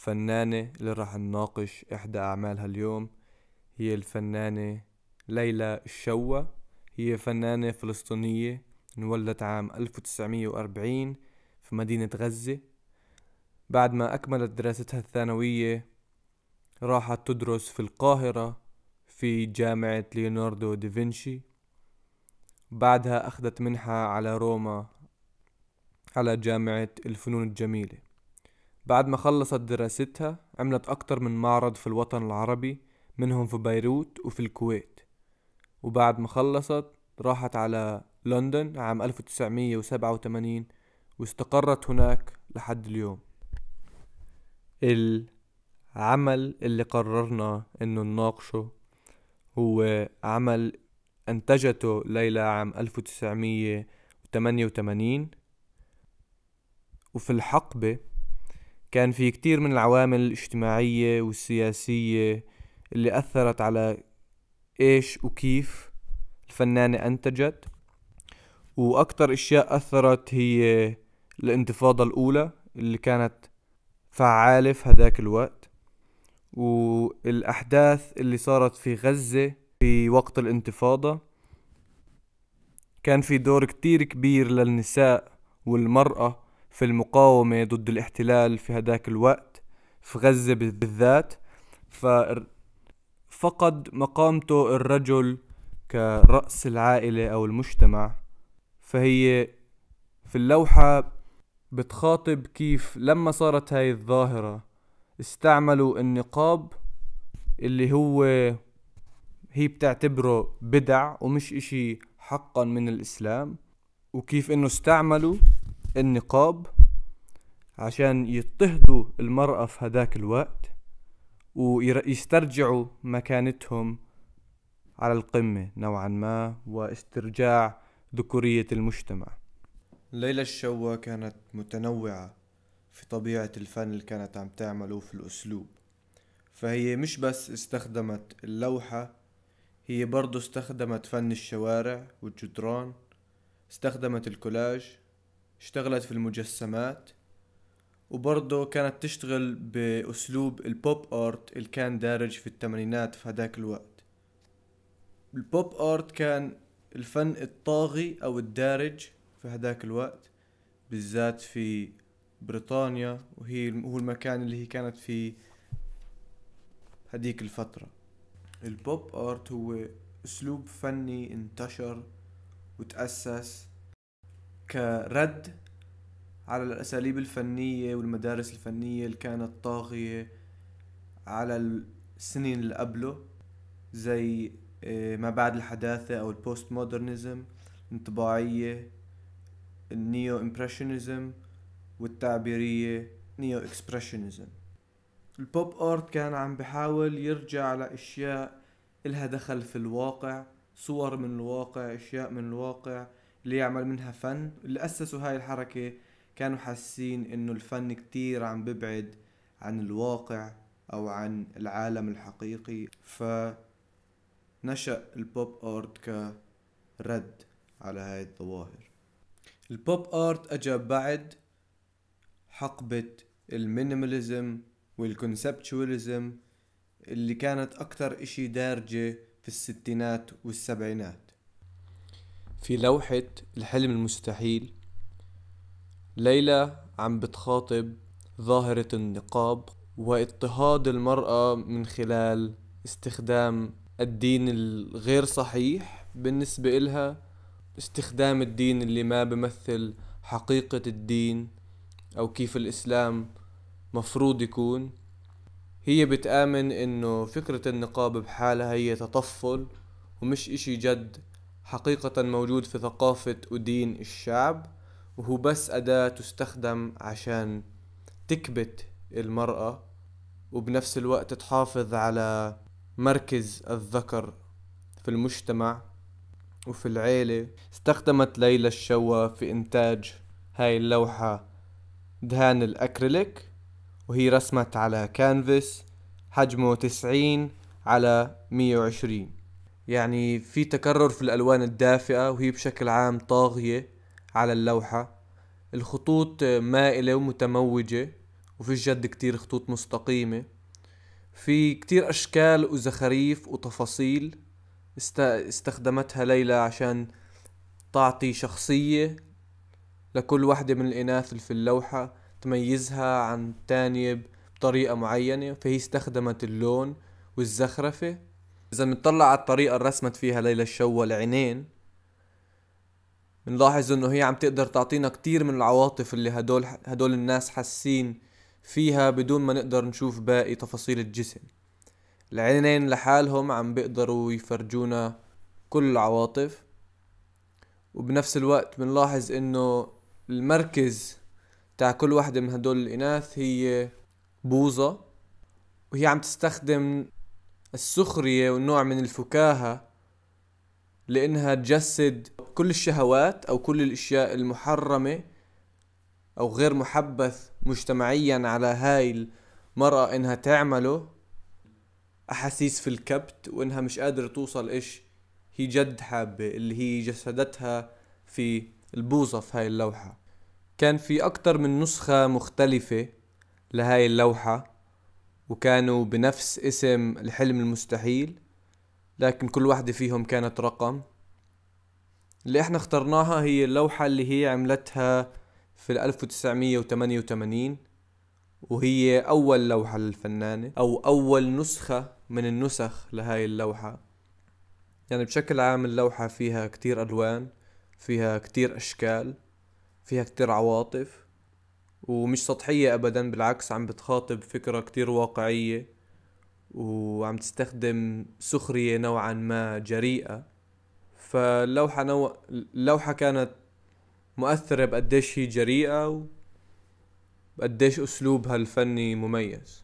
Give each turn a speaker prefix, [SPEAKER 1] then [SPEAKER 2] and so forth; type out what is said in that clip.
[SPEAKER 1] الفنانة اللي راح نناقش إحدى أعمالها اليوم هي الفنانة ليلى الشوا هي فنانة فلسطينية انولدت عام 1940 في مدينة غزة بعد ما أكملت دراستها الثانوية راحت تدرس في القاهرة في جامعة ليوناردو دافنشي بعدها أخذت منحة على روما على جامعة الفنون الجميلة بعد ما خلصت دراستها عملت أكتر من معرض في الوطن العربي منهم في بيروت وفي الكويت وبعد ما خلصت راحت على لندن عام 1987 واستقرت هناك لحد اليوم العمل اللي قررنا انه نناقشه هو عمل انتجته ليلى عام 1988 وفي الحقبه كان في كتير من العوامل الاجتماعية والسياسية اللي أثرت على إيش وكيف الفنانة أنتجت وأكتر إشياء أثرت هي الانتفاضة الأولى اللي كانت فعالة في هداك الوقت والأحداث اللي صارت في غزة في وقت الانتفاضة كان في دور كتير كبير للنساء والمرأة في المقاومة ضد الاحتلال في هداك الوقت في غزة بالذات فقد مقامته الرجل كرأس العائلة أو المجتمع فهي في اللوحة بتخاطب كيف لما صارت هاي الظاهرة استعملوا النقاب اللي هو هي بتعتبره بدع ومش اشي حقا من الإسلام وكيف انه استعملوا النقاب عشان يضطهدوا المرأة في هذاك الوقت ويسترجعوا مكانتهم على القمة نوعا ما واسترجاع ذكورية المجتمع ليلى الشوا كانت متنوعة في طبيعة الفن اللي كانت عم تعمله في الأسلوب فهي مش بس استخدمت اللوحة هي برضو استخدمت فن الشوارع والجدران استخدمت الكولاج اشتغلت في المجسمات وبرضه كانت تشتغل بأسلوب البوب آرت اللي كان دارج في الثمانينات في هداك الوقت البوب آرت كان الفن الطاغي أو الدارج في هداك الوقت بالذات في بريطانيا وهي هو المكان اللي هي كانت فيه هديك الفترة البوب آرت هو أسلوب فني انتشر وتأسس كرد على الأساليب الفنية والمدارس الفنية اللي كانت طاغية على السنين اللي قبله زي آه، ما بعد الحداثة أو البوست مودرنزم الانطباعية النيو امبرشنزم والتعبيرية نيو اكسبرشنزم البوب ارت كان عم بحاول يرجع لاشياء الها دخل في الواقع صور من الواقع اشياء من الواقع اللي يعمل منها فن اللي أسسوا هاي الحركة كانوا حاسين إنه الفن كتير عم ببعد عن الواقع أو عن العالم الحقيقي فنشأ البوب آرت كرد على هاي الظواهر البوب آرت أجا بعد حقبة المينيماليزم والكونسبتشواليزم اللي كانت أكتر إشي دارجة في الستينات والسبعينات في لوحة الحلم المستحيل ليلى عم بتخاطب ظاهرة النقاب واضطهاد المرأة من خلال استخدام الدين الغير صحيح بالنسبة إلها استخدام الدين اللي ما بمثل حقيقة الدين أو كيف الإسلام مفروض يكون هي بتآمن إنه فكرة النقاب بحالها هي تطفل ومش إشي جد حقيقة موجود في ثقافة ودين الشعب وهو بس أداة تستخدم عشان تكبت المرأة وبنفس الوقت تحافظ على مركز الذكر في المجتمع وفي العيلة استخدمت ليلى الشوا في إنتاج هاي اللوحة دهان الأكريليك وهي رسمت على كانفاس حجمه تسعين على مية وعشرين يعني في تكرر في الألوان الدافئة وهي بشكل عام طاغية على اللوحة الخطوط مائلة ومتموجة وفي جد كتير خطوط مستقيمة في كتير أشكال وزخاريف وتفاصيل استخدمتها ليلى عشان تعطي شخصية لكل واحدة من الإناث اللي في اللوحة تميزها عن تانية بطريقة معينة فهي استخدمت اللون والزخرفة اذا بنطلع على الطريقة اللي رسمت فيها ليلى الشوى العينين بنلاحظ انه هي عم تقدر تعطينا كتير من العواطف اللي هدول هدول الناس حاسين فيها بدون ما نقدر نشوف باقي تفاصيل الجسم العينين لحالهم عم بيقدروا يفرجونا كل العواطف وبنفس الوقت بنلاحظ انه المركز تاع كل واحدة من هدول الإناث هي بوظة وهي عم تستخدم السخرية والنوع من الفكاهة لأنها تجسد كل الشهوات أو كل الأشياء المحرمة أو غير محبث مجتمعيا على هاي المرأة إنها تعمله أحاسيس في الكبت وإنها مش قادرة توصل إيش هي جد حابة اللي هي جسدتها في البوظة في هاي اللوحة كان في أكتر من نسخة مختلفة لهاي اللوحة وكانوا بنفس اسم الحلم المستحيل لكن كل واحدة فيهم كانت رقم اللي احنا اخترناها هي اللوحة اللي هي عملتها في 1988 وهي أول لوحة للفنانة أو أول نسخة من النسخ لهاي اللوحة يعني بشكل عام اللوحة فيها كتير ألوان فيها كتير أشكال فيها كتير عواطف ومش سطحية أبدا بالعكس عم بتخاطب فكرة كتير واقعية وعم تستخدم سخرية نوعا ما جريئة فاللوحة نو... اللوحة كانت مؤثرة بقديش هي جريئة وقديش أسلوبها الفني مميز